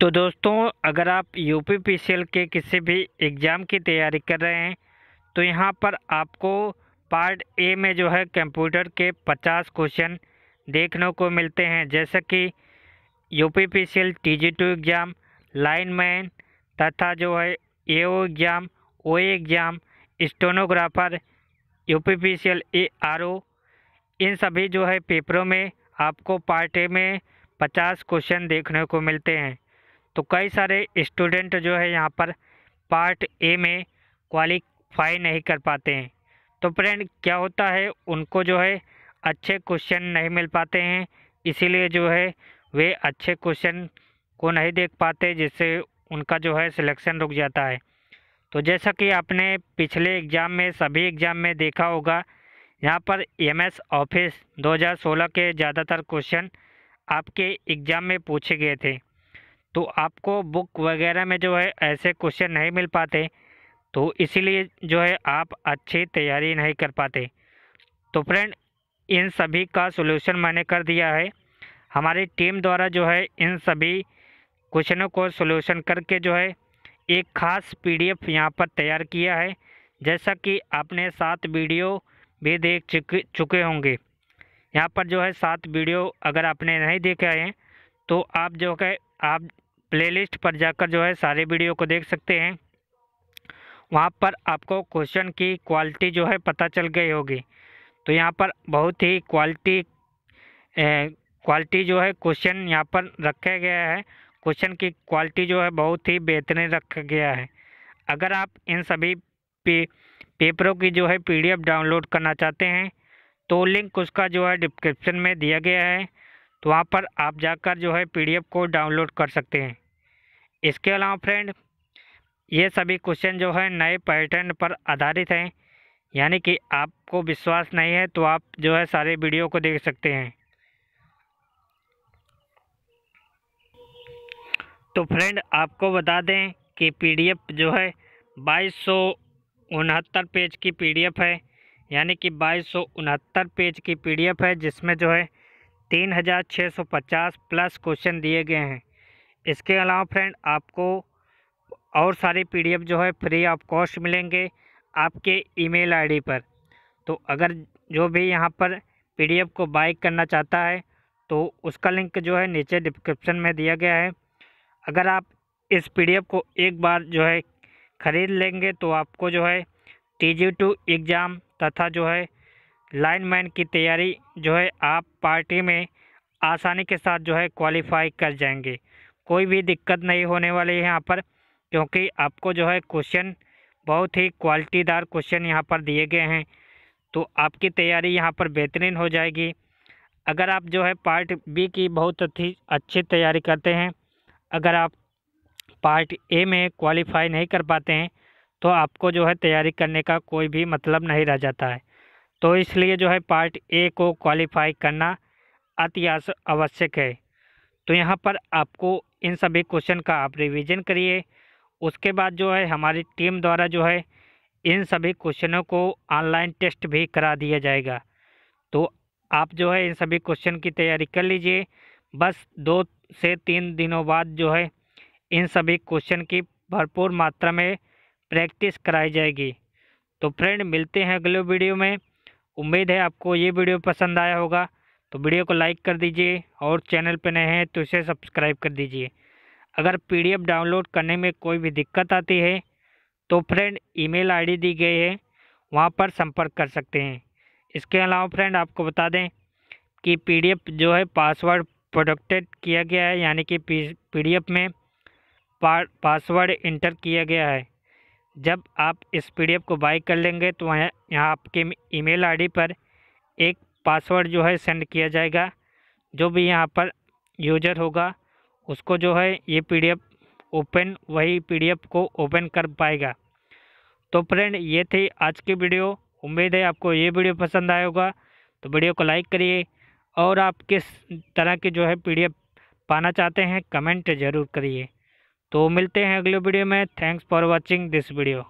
तो दोस्तों अगर आप U P P C L के किसी भी एग्ज़ाम की तैयारी कर रहे हैं तो यहाँ पर आपको पार्ट ए में जो है कंप्यूटर के 50 क्वेश्चन देखने को मिलते हैं जैसे कि U P P C L T G two exam line man तथा जो है A O exam O exam stenographer U P P C L A R O इन सभी जो है पेपरों में आपको पार्ट ए में 50 क्वेश्चन देखने को मिलते हैं तो कई सारे स्टूडेंट जो है यहाँ पर पार्ट ए में क्वालिफाई नहीं कर पाते हैं तो फ्रेंड क्या होता है उनको जो है अच्छे क्वेश्चन नहीं मिल पाते हैं इसीलिए जो है वे अच्छे क्वेश्चन को नहीं देख पाते जिससे उनका जो है सिलेक्शन रुक जाता है तो जैसा कि आपने पिछले एग्ज़ाम में सभी एग्ज़ाम में देखा होगा यहाँ पर एम ऑफिस 2016 के ज़्यादातर क्वेश्चन आपके एग्ज़ाम में पूछे गए थे तो आपको बुक वगैरह में जो है ऐसे क्वेश्चन नहीं मिल पाते तो इसीलिए जो है आप अच्छी तैयारी नहीं कर पाते तो फ्रेंड इन सभी का सोल्यूशन मैंने कर दिया है हमारी टीम द्वारा जो है इन सभी क्वेश्चनों को सोल्यूशन करके जो है एक खास पीडीएफ डी यहाँ पर तैयार किया है जैसा कि आपने सात वीडियो भी देख चुके चुके होंगे यहाँ पर जो है सात वीडियो अगर आपने नहीं देखे हैं तो आप जो है आप प्लेलिस्ट पर जाकर जो है सारे वीडियो को देख सकते हैं वहाँ पर आपको क्वेश्चन की क्वालिटी जो है पता चल गई होगी तो यहाँ पर बहुत ही क्वालिटी क्वालिटी जो है क्वेश्चन यहाँ पर रखा गया है क्वेश्चन की क्वालिटी जो है बहुत ही बेहतरीन रखा गया है अगर आप इन सभी पे, पेपरों की जो है पीडीएफ डाउनलोड करना चाहते हैं तो लिंक उसका जो है डिस्क्रिप्शन में दिया गया है तो वहाँ पर आप जाकर जो है पीडीएफ को डाउनलोड कर सकते हैं इसके अलावा फ्रेंड ये सभी क्वेश्चन जो है नए पैटर्न पर आधारित हैं यानी कि आपको विश्वास नहीं है तो आप जो है सारे वीडियो को देख सकते हैं तो फ्रेंड आपको बता दें कि पीडीएफ जो है बाईस पेज की पीडीएफ है यानी कि बाईस पेज की पीडीएफ है जिसमें जो है तीन हज़ार छः सौ पचास प्लस क्वेश्चन दिए गए हैं इसके अलावा फ्रेंड आपको और सारे पीडीएफ जो है फ्री ऑफ कॉस्ट मिलेंगे आपके ईमेल आईडी पर तो अगर जो भी यहाँ पर पीडीएफ को बाय करना चाहता है तो उसका लिंक जो है नीचे डिस्क्रिप्शन में दिया गया है अगर आप इस पीडीएफ को एक बार जो है ख़रीद लेंगे तो आपको जो है टी जी टू एग्ज़ाम तथा जो है लाइनमैन की तैयारी जो है आप पार्टी में आसानी के साथ जो है क्वालिफाई कर जाएंगे कोई भी दिक्कत नहीं होने वाली है यहाँ पर क्योंकि आपको जो है क्वेश्चन बहुत ही क्वालिटीदार क्वेश्चन यहाँ पर दिए गए हैं तो आपकी तैयारी यहाँ पर बेहतरीन हो जाएगी अगर आप जो है पार्ट बी की बहुत ही अच्छी तैयारी करते हैं अगर आप पार्ट ए में क्वालिफाई नहीं कर पाते हैं तो आपको जो है तैयारी करने का कोई भी मतलब नहीं रह जाता है तो इसलिए जो है पार्ट ए को क्वालिफाई करना अति आवश्यक है तो यहाँ पर आपको इन सभी क्वेश्चन का आप रिवीजन करिए उसके बाद जो है हमारी टीम द्वारा जो है इन सभी क्वेश्चनों को ऑनलाइन टेस्ट भी करा दिया जाएगा तो आप जो है इन सभी क्वेश्चन की तैयारी कर लीजिए बस दो से तीन दिनों बाद जो है इन सभी क्वेश्चन की भरपूर मात्रा में प्रैक्टिस कराई जाएगी तो फ्रेंड मिलते हैं अगले वीडियो में उम्मीद है आपको ये वीडियो पसंद आया होगा तो वीडियो को लाइक कर दीजिए और चैनल पर नए हैं तो इसे सब्सक्राइब कर दीजिए अगर पीडीएफ डाउनलोड करने में कोई भी दिक्कत आती है तो फ्रेंड ईमेल आईडी दी गई है वहाँ पर संपर्क कर सकते हैं इसके अलावा फ्रेंड आपको बता दें कि पीडीएफ जो है पासवर्ड प्रोटेक्टेड किया गया है यानी कि पीडीएफ में पासवर्ड इंटर किया गया है जब आप इस पीडीएफ को बाई कर लेंगे तो वह यहाँ आपके ईमेल आईडी पर एक पासवर्ड जो है सेंड किया जाएगा जो भी यहाँ पर यूजर होगा उसको जो है ये पीडीएफ ओपन वही पीडीएफ को ओपन कर पाएगा तो फ्रेंड ये थी आज की वीडियो उम्मीद है आपको ये वीडियो पसंद आया होगा तो वीडियो को लाइक करिए और आप किस तरह की जो है पी पाना चाहते हैं कमेंट ज़रूर करिए तो मिलते हैं अगले वीडियो में thanks for watching this video